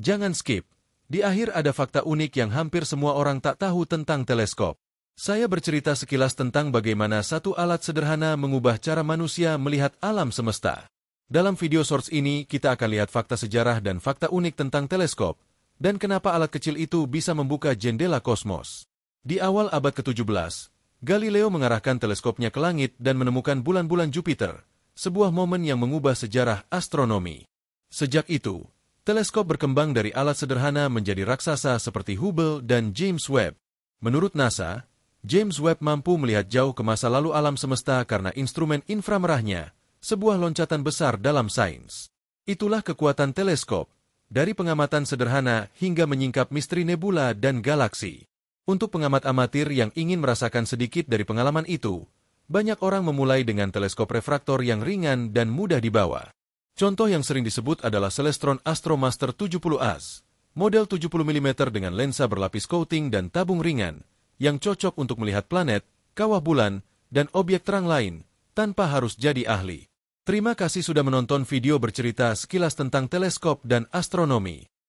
Jangan skip. Di akhir ada fakta unik yang hampir semua orang tak tahu tentang teleskop. Saya bercerita sekilas tentang bagaimana satu alat sederhana mengubah cara manusia melihat alam semesta. Dalam video shorts ini, kita akan lihat fakta sejarah dan fakta unik tentang teleskop, dan kenapa alat kecil itu bisa membuka jendela kosmos. Di awal abad ke-17, Galileo mengarahkan teleskopnya ke langit dan menemukan bulan-bulan Jupiter, sebuah momen yang mengubah sejarah astronomi. Sejak itu, teleskop berkembang dari alat sederhana menjadi raksasa seperti Hubble dan James Webb. Menurut NASA, James Webb mampu melihat jauh ke masa lalu alam semesta karena instrumen inframerahnya, sebuah loncatan besar dalam sains. Itulah kekuatan teleskop, dari pengamatan sederhana hingga menyingkap misteri nebula dan galaksi. Untuk pengamat amatir yang ingin merasakan sedikit dari pengalaman itu, banyak orang memulai dengan teleskop refraktor yang ringan dan mudah dibawa. Contoh yang sering disebut adalah Celestron Astromaster 70AS, model 70mm dengan lensa berlapis coating dan tabung ringan, yang cocok untuk melihat planet, kawah bulan, dan objek terang lain, tanpa harus jadi ahli. Terima kasih sudah menonton video bercerita sekilas tentang teleskop dan astronomi.